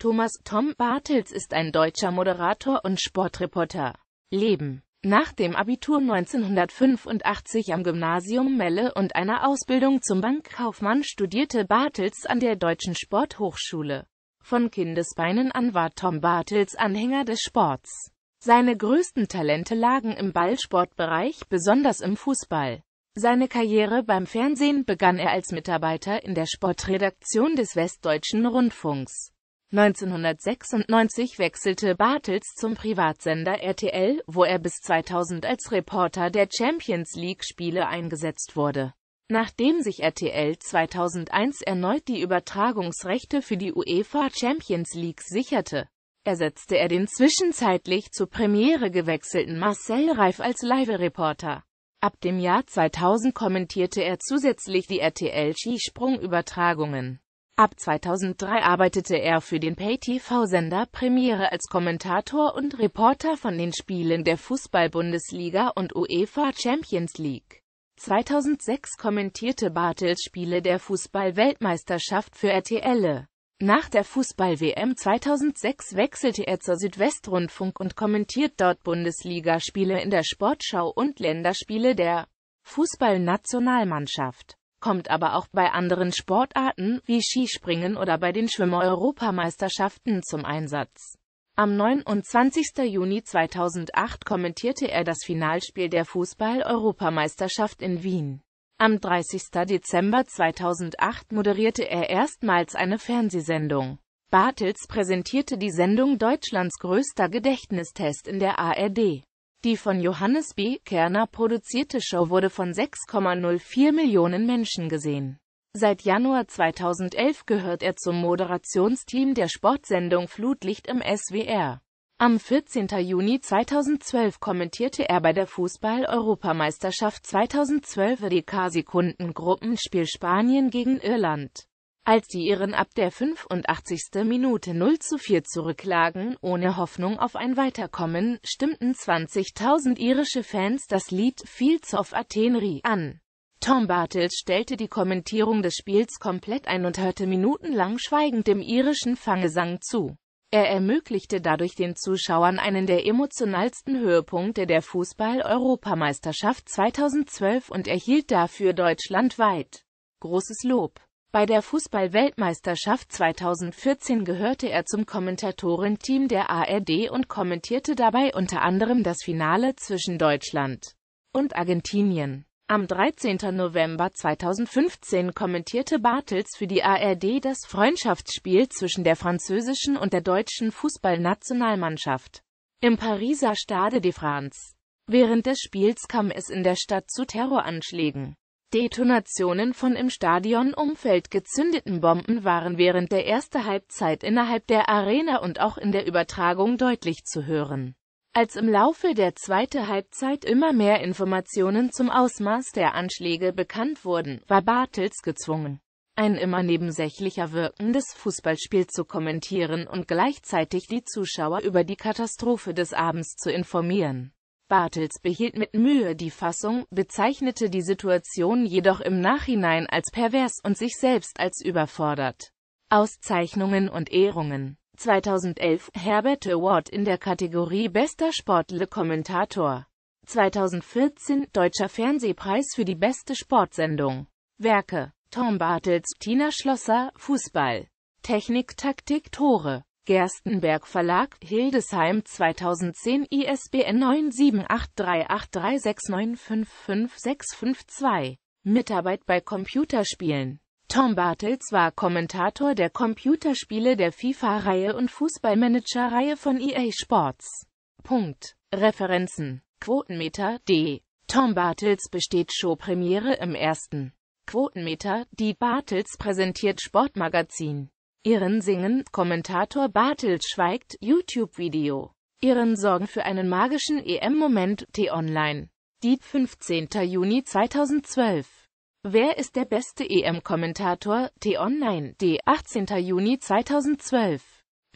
Thomas Tom Bartels ist ein deutscher Moderator und Sportreporter. Leben nach dem Abitur 1985 am Gymnasium Melle und einer Ausbildung zum Bankkaufmann studierte Bartels an der Deutschen Sporthochschule. Von Kindesbeinen an war Tom Bartels Anhänger des Sports. Seine größten Talente lagen im Ballsportbereich, besonders im Fußball. Seine Karriere beim Fernsehen begann er als Mitarbeiter in der Sportredaktion des Westdeutschen Rundfunks. 1996 wechselte Bartels zum Privatsender RTL, wo er bis 2000 als Reporter der Champions League-Spiele eingesetzt wurde. Nachdem sich RTL 2001 erneut die Übertragungsrechte für die UEFA Champions League sicherte, ersetzte er den zwischenzeitlich zur Premiere gewechselten Marcel Reif als Live-Reporter. Ab dem Jahr 2000 kommentierte er zusätzlich die RTL-Skisprung-Übertragungen. Ab 2003 arbeitete er für den Pay-TV-Sender Premiere als Kommentator und Reporter von den Spielen der Fußball-Bundesliga und UEFA Champions League. 2006 kommentierte Bartels Spiele der Fußball-Weltmeisterschaft für RTL. Nach der Fußball-WM 2006 wechselte er zur Südwestrundfunk und kommentiert dort Bundesligaspiele in der Sportschau und Länderspiele der Fußballnationalmannschaft kommt aber auch bei anderen Sportarten, wie Skispringen oder bei den Schwimmer-Europameisterschaften zum Einsatz. Am 29. Juni 2008 kommentierte er das Finalspiel der Fußball-Europameisterschaft in Wien. Am 30. Dezember 2008 moderierte er erstmals eine Fernsehsendung. Bartels präsentierte die Sendung Deutschlands größter Gedächtnistest in der ARD. Die von Johannes B. Kerner produzierte Show wurde von 6,04 Millionen Menschen gesehen. Seit Januar 2011 gehört er zum Moderationsteam der Sportsendung Flutlicht im SWR. Am 14. Juni 2012 kommentierte er bei der Fußball-Europameisterschaft 2012 DK-Sekundengruppenspiel Spanien gegen Irland als die Iren ab der 85. Minute 0 zu 4 zurücklagen, ohne Hoffnung auf ein Weiterkommen, stimmten 20.000 irische Fans das Lied Fields of Athenry an. Tom Bartels stellte die Kommentierung des Spiels komplett ein und hörte minutenlang schweigend dem irischen Fangesang zu. Er ermöglichte dadurch den Zuschauern einen der emotionalsten Höhepunkte der Fußball-Europameisterschaft 2012 und erhielt dafür deutschlandweit großes Lob. Bei der Fußball-Weltmeisterschaft 2014 gehörte er zum Kommentatorenteam der ARD und kommentierte dabei unter anderem das Finale zwischen Deutschland und Argentinien. Am 13. November 2015 kommentierte Bartels für die ARD das Freundschaftsspiel zwischen der französischen und der deutschen Fußballnationalmannschaft im Pariser Stade de France. Während des Spiels kam es in der Stadt zu Terroranschlägen. Detonationen von im Stadionumfeld gezündeten Bomben waren während der ersten Halbzeit innerhalb der Arena und auch in der Übertragung deutlich zu hören. Als im Laufe der zweiten Halbzeit immer mehr Informationen zum Ausmaß der Anschläge bekannt wurden, war Bartels gezwungen, ein immer nebensächlicher wirkendes Fußballspiel zu kommentieren und gleichzeitig die Zuschauer über die Katastrophe des Abends zu informieren. Bartels behielt mit Mühe die Fassung, bezeichnete die Situation jedoch im Nachhinein als pervers und sich selbst als überfordert. Auszeichnungen und Ehrungen 2011 Herbert Award in der Kategorie Bester Sportle-Kommentator 2014 Deutscher Fernsehpreis für die beste Sportsendung Werke Tom Bartels, Tina Schlosser, Fußball Technik, Taktik, Tore Gerstenberg Verlag, Hildesheim 2010 ISBN 9783836955652. Mitarbeit bei Computerspielen Tom Bartels war Kommentator der Computerspiele der FIFA-Reihe und Fußballmanager-Reihe von EA Sports. Punkt. Referenzen Quotenmeter D. Tom Bartels besteht Showpremiere im ersten. Quotenmeter, die Bartels präsentiert Sportmagazin. Ihren Singen, Kommentator Bartelt schweigt, YouTube-Video. Ihren Sorgen für einen magischen EM-Moment, T-Online. Dieb 15. Juni 2012. Wer ist der beste EM-Kommentator? T-Online, D. 18. Juni 2012.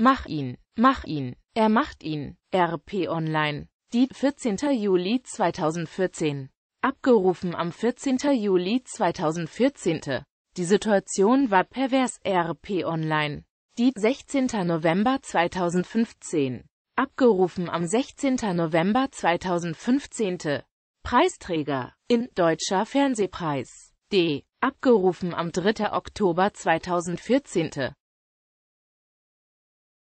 Mach ihn, mach ihn, er macht ihn. RP Online, die 14. Juli 2014. Abgerufen am 14. Juli 2014. Die Situation war pervers RP Online. Die 16. November 2015. Abgerufen am 16. November 2015. Preisträger in Deutscher Fernsehpreis. D. Abgerufen am 3. Oktober 2014.